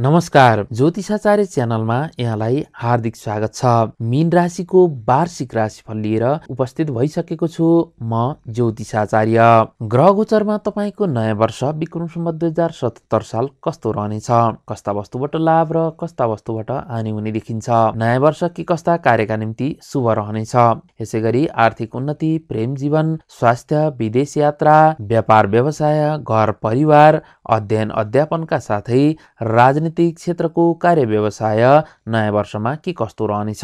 नमस्कार ज्योतिषाचार्य च्यानलमा यहाँलाई हार्दिक स्वागत छ मीन राशिको वार्षिक राशिफल लिएर उपस्थित भइसकेको छु म ज्योतिषाचार्य ग्रह गोचरमा तपाईँको नयाँ वर्ष विक्रम सम्बत दुई हजार सतहत्तर साल कस्तो रहनेछ कस्ता वस्तुबाट लाभ र कस्ता वस्तुबाट हानि हुने देखिन्छ नयाँ वर्ष के कस्ता कार्यका निम्ति शुभ रहनेछ यसै गरी आर्थिक उन्नति प्रेम जीवन स्वास्थ्य विदेश यात्रा व्यापार व्यवसाय घर परिवार अध्ययन अध्यापनका साथै राजनीतिक क्षेत्रको कार्य व्यवसाय नयाँ वर्षमा के कस्तो रहनेछ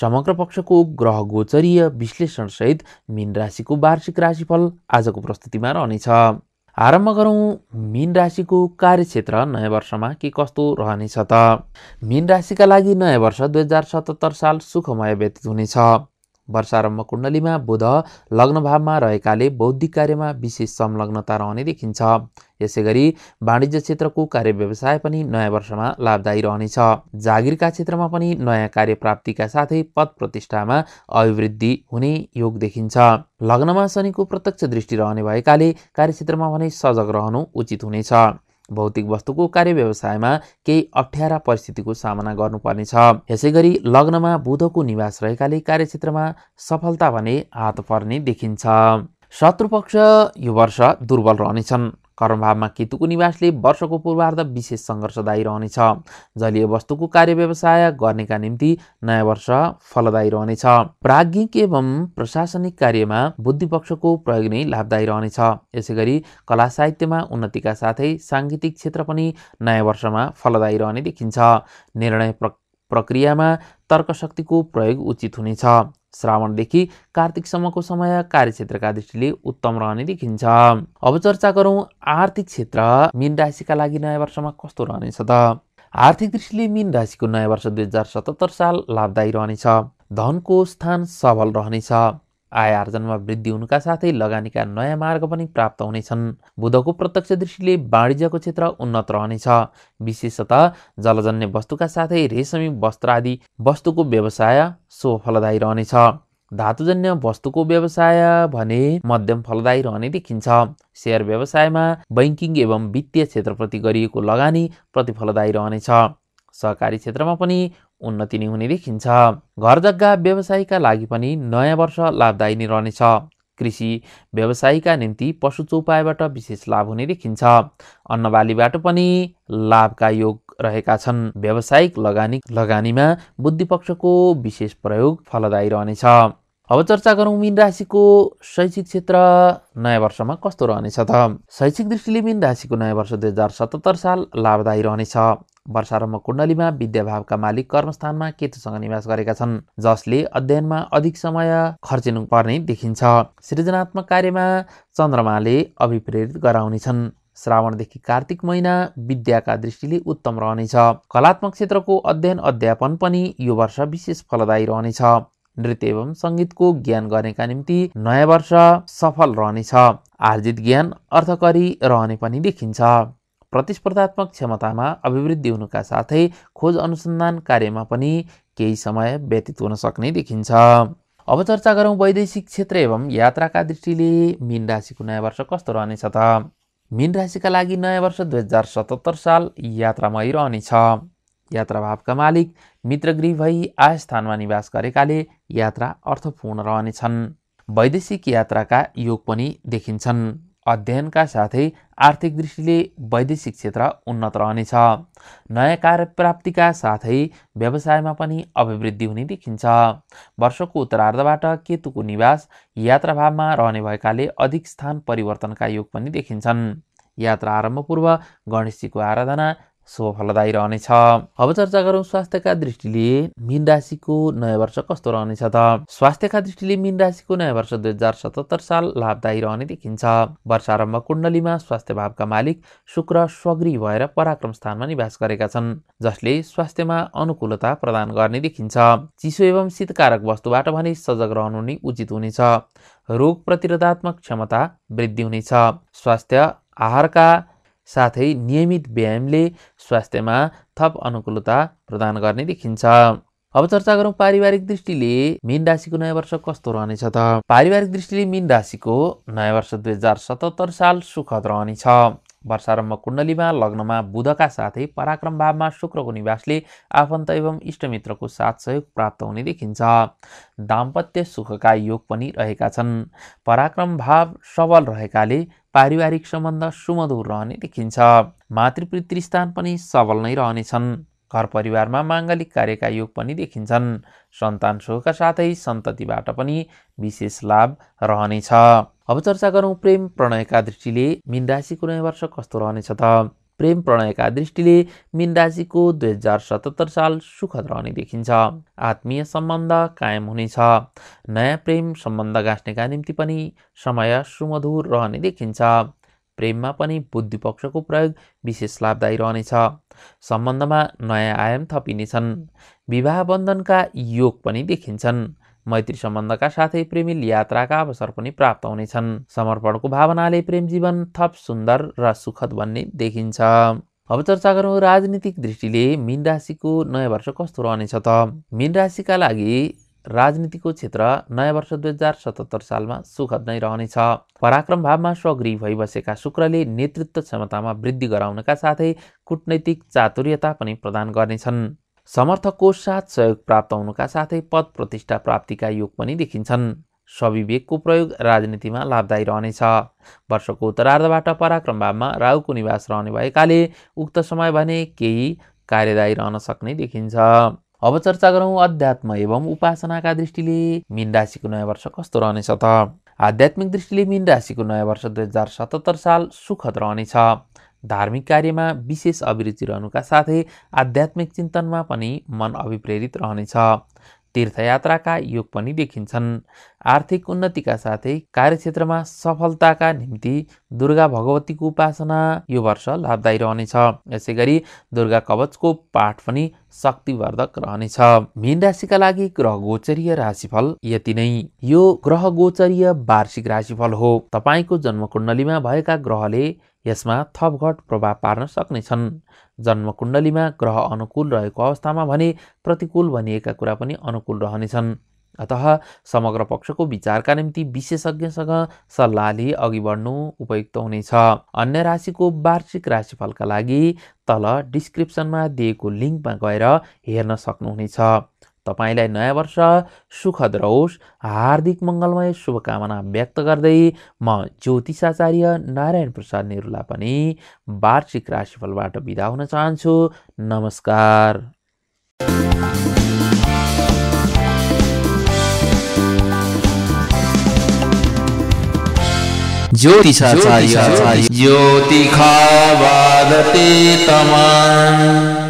समग्र पक्षको ग्रह गोचरीय विश्लेषणसहित मीन राशिको वार्षिक राशिफल आजको प्रस्तुतिमा रहनेछ आरम्भ गरौँ मीन राशिको कार्यक्षेत्र नयाँ वर्षमा के कस्तो रहनेछ त मीन राशिका लागि नयाँ वर्ष दुई हजार सतहत्तर साल सुखमय व्यतीत हुनेछ वर्षारम्भ कुण्डलीमा बुध लग्नभावमा रहेकाले बौद्धिक कार्यमा विशेष संलग्नता रहने देखिन्छ यसै गरी वाणिज्य क्षेत्रको कार्य व्यवसाय पनि नयाँ वर्षमा लाभदायी रहनेछ जागिरका क्षेत्रमा पनि नयाँ कार्य प्राप्तिका साथै पद प्रतिष्ठामा अभिवृद्धि हुने योग देखिन्छ लग्नमा शनिको प्रत्यक्ष दृष्टि रहने भएकाले कार्यक्षेत्रमा भने सजग रहनु उचित हुनेछ भौतिक वस्तुको कार्य व्यवसायमा केही अप्ठ्यारा परिस्थितिको सामना गर्नुपर्नेछ यसै गरी लग्नमा बुधको निवास रहेकाले कार्यक्षेत्रमा सफलता भने हात पर्ने देखिन्छ शत्रुपक्ष यो वर्ष दुर्बल रहनेछन् कर्मभावमा केतुको निवासले वर्षको पूर्वार्ध विशेष सङ्घर्षदायी रहनेछ जलीय वस्तुको कार्य व्यवसाय गर्नेका निम्ति नयाँ वर्ष फलदायी रहनेछ प्राज्ञिक एवं प्रशासनिक कार्यमा बुद्धिपक्षको प्रयोग नै लाभदायी रहनेछ यसै गरी कला साहित्यमा उन्नतिका साथै साङ्गीतिक क्षेत्र पनि नयाँ वर्षमा फलदायी रहने देखिन्छ निर्णय प्रक्रियामा तर्कशक्तिको प्रयोग उचित हुनेछ श्रावणदेखि कार्तिकसम्मको समय कार्यक्षेत्रका दृष्टिले उत्तम रहने देखिन्छ अब चर्चा गरौँ आर्थिक क्षेत्र मीन राशिका लागि नयाँ वर्षमा कस्तो रहनेछ त आर्थिक दृष्टिले मीन राशिको नयाँ वर्ष दुई हजार सतहत्तर साल लाभदायी रहनेछ धनको स्थान सबल रहनेछ आय आर्जनमा वृद्धि हुनुका साथै लगानीका नयाँ मार्ग पनि प्राप्त हुनेछन् बुधको प्रत्यक्ष दृष्टिले वाणिज्यको क्षेत्र उन्नत रहनेछ विशेषतः जलजन्य वस्तुका साथै रेशमी वस्त्र आदि वस्तुको व्यवसाय सो फलदायी रहनेछ धातुजन्य वस्तुको व्यवसाय भने मध्यम फलदायी रहने देखिन्छ सेयर व्यवसायमा बैङ्किङ एवं वित्तीय क्षेत्रप्रति गरिएको लगानी प्रतिफलदायी रहनेछ सहकारी क्षेत्रमा पनि उन्नति नै हुने देखिन्छ घर जग्गा व्यवसायका लागि पनि नयाँ वर्ष लाभदायी नै रहनेछ कृषि व्यवसायका निम्ति पशु चौपायबाट विशेष लाभ हुने देखिन्छ अन्नबालीबाट पनि लाभका योग रहेका छन् व्यावसायिक लगानी लगानीमा बुद्धिपक्षको विशेष प्रयोग फलदायी रहनेछ अब चर्चा गरौँ मिन राशिको शैक्षिक क्षेत्र नयाँ वर्षमा कस्तो रहनेछ त शैक्षिक दृष्टिले मिन राशिको नयाँ वर्ष दुई हजार सतहत्तर साल लाभदायी रहनेछ वर्षारम्भ कुण्डलीमा विद्याभावका मालिक कर्मस्थानमा केतुसँग निवास गरेका छन् जसले अध्ययनमा अधिक समय खर्चिनु पर्ने देखिन्छ सृजनात्मक कार्यमा चन्द्रमाले अभिप्रेरित गराउनेछन् श्रावणदेखि कार्तिक महिना विद्याका दृष्टिले उत्तम रहनेछ कलात्मक क्षेत्रको अध्ययन अध्यापन पनि यो वर्ष विशेष फलदायी रहनेछ नृत्य एवं सङ्गीतको ज्ञान गर्नेका निम्ति नयाँ वर्ष सफल रहनेछ आर्जित ज्ञान अर्थकरी रहने पनि देखिन्छ प्रतिस्पर्धात्मक क्षमतामा अभिवृद्धि हुनुका साथै खोज अनुसन्धान कार्यमा पनि केही समय व्यतीत हुन सक्ने देखिन्छ अब चर्चा गरौँ वैदेशिक क्षेत्र एवं यात्राका दृष्टिले मीन राशिको नयाँ वर्ष कस्तो रहनेछ त मीन राशिका लागि नयाँ वर्ष दुई हजार सतहत्तर साल यात्रामय रहनेछ यात्रा भावका मालिक मित्रगृह भई आय स्थानमा निवास गरेकाले यात्रा अर्थपूर्ण रहनेछन् वैदेशिक यात्राका योग पनि देखिन्छन् अध्ययनका साथै आर्थिक दृष्टिले वैदेशिक क्षेत्र उन्नत रहनेछ नयाँ कार्यप्राप्तिका साथै व्यवसायमा पनि अभिवृद्धि हुने देखिन्छ वर्षको उत्तरार्धबाट केतुको निवास यात्राभावमा रहने भएकाले अधिक स्थान परिवर्तनका योग पनि देखिन्छन् यात्रा पूर्व गणेशजीको आराधना शुभ फलदायी रहनेछ अब चर्चा गरौँ स्वास्थ्यका दृष्टिले मीन राशिको नयाँ वर्ष कस्तो रहनेछ त स्वास्थ्यका दृष्टिले मीन राशिको नयाँ वर्ष दुई हजार सतहत्तर साल लाभदायी रहने देखिन्छ वर्षारम्भ कुण्डलीमा स्वास्थ्य भावका मालिक शुक्र स्वग्री भएर पराक्रम स्थानमा निवास गरेका छन् जसले स्वास्थ्यमा अनुकूलता प्रदान गर्ने देखिन्छ चिसो एवं शीतकारक वस्तुबाट भने सजग रहनु नै उचित हुनेछ रोग प्रतिरोधात्मक क्षमता वृद्धि हुनेछ स्वास्थ्य आहारका साथै नियमित व्यायामले स्वास्थ्यमा थप अनुकूलता प्रदान गर्ने देखिन्छ अब चर्चा गरौँ पारिवारिक दृष्टिले मीन राशिको नयाँ वर्ष कस्तो रहनेछ त पारिवारिक दृष्टिले मीन राशिको नयाँ वर्ष दुई हजार सतहत्तर साल सुखद रहनेछ वर्षारम्भ कुण्डलीमा लग्नमा बुधका साथै पराक्रम भावमा शुक्रको निवासले आफन्त एवं इष्टमित्रको साथ सहयोग प्राप्त हुने देखिन्छ दाम्पत्य सुखका योग पनि रहेका छन् पराक्रम भाव सबल रहेकाले पारिवारिक सम्बन्ध सुमधुर रहने देखिन्छ मातृपितृ स्थान पनि सबल नै रहनेछन् घर परिवारमा माङ्गलिक कार्यका योग पनि देखिन्छन् सन्तान सुखका साथै सन्ततिबाट पनि विशेष लाभ रहनेछ अब चर्चा गरौँ प्रेम प्रणयका दृष्टिले मिन राशिको नयाँ वर्ष कस्तो रहनेछ त प्रेम प्रणयका दृष्टिले मीन राशिको दुई हजार सतहत्तर साल सुखद रहने देखिन्छ आत्मीय सम्बन्ध कायम हुनेछ नयाँ प्रेम सम्बन्ध गाँच्नेका निम्ति पनि समय सुमधुर रहने देखिन्छ प्रेममा पनि बुद्धिपक्षको प्रयोग विशेष लाभदायी रहनेछ सम्बन्धमा नयाँ आयाम थपिनेछन् विवाह बन्धनका योग पनि देखिन्छन् मैत्री सम्बन्धका साथै प्रेमी यात्राका अवसर पनि प्राप्त हुनेछन् समर्पणको भावनाले प्रेम जीवन थप सुन्दर र सुखद बन्ने देखिन्छ अब चर्चा गरौँ राजनीतिक दृष्टिले मीन राशिको नयाँ वर्ष कस्तो रहनेछ त मीन राशिका लागि राजनीतिको क्षेत्र नयाँ वर्ष दुई हजार सतहत्तर सालमा सुखद नै रहनेछ पराक्रम भावमा स्वगृह भइबसेका शुक्रले नेतृत्व क्षमतामा वृद्धि गराउनका साथै कुटनैतिक चातुर्यता पनि प्रदान गर्नेछन् समर्थकको साथ सहयोग प्राप्त हुनुका साथै पद प्रतिष्ठा प्राप्तिका योग पनि देखिन्छन् सविवेकको प्रयोग राजनीतिमा लाभदायी रहनेछ वर्षको उत्तरार्धबाट पराक्रम भावमा राहुको निवास रहने भएकाले उक्त समय भने केही कार्यदायी रहन सक्ने देखिन्छ अब चर्चा गरौँ अध्यात्म एवं उपासनाका दृष्टिले मीन राशिको नयाँ वर्ष कस्तो रहनेछ त आध्यात्मिक दृष्टिले मीन राशिको नयाँ वर्ष दुई हजार सतहत्तर साल सुखद रहनेछ धार्मिक कार्यमा विशेष अभिरुचि रहनुका साथै आध्यात्मिक चिन्तनमा पनि मन अभिप्रेरित रहनेछ तीर्थयात्राका योग पनि देखिन्छन् आर्थिक उन्नतिका साथै कार्यक्षेत्रमा सफलताका निम्ति दुर्गा भगवतीको उपासना यो वर्ष लाभदायी रहनेछ यसै गरी दुर्गा कवचको पाठ पनि शक्तिवर्धक रहनेछ मीन राशिका लागि ग्रह गोचरीय राशिफल यति नै यो ग्रह गोचरीय वार्षिक राशिफल हो तपाईँको जन्मकुण्डलीमा भएका ग्रहले यसमा थपघट प्रभाव पार्न सक्नेछन् जन्मकुण्डलीमा ग्रह अनुकूल रहेको अवस्थामा भने प्रतिकूल भनिएका कुरा पनि अनुकूल रहनेछन् अत समग्र पक्षको विचारका निम्ति विशेषज्ञसँग सल्लाह लिई अघि बढ्नु उपयुक्त हुनेछ अन्य राशिको वार्षिक राशिफलका लागि तल डिस्क्रिप्सनमा दिएको लिङ्कमा गएर हेर्न सक्नुहुनेछ तपाईँलाई नयाँ वर्ष सुखद रहोस् हार्दिक मङ्गलमय शुभकामना व्यक्त गर्दै म ज्योतिषाचार्य नारायण प्रसाद नेहरूलाई पनि वार्षिक राशिफलबाट बिदा हुन चाहन्छु नमस्कार ज्योतिषाचार्य वादते तमान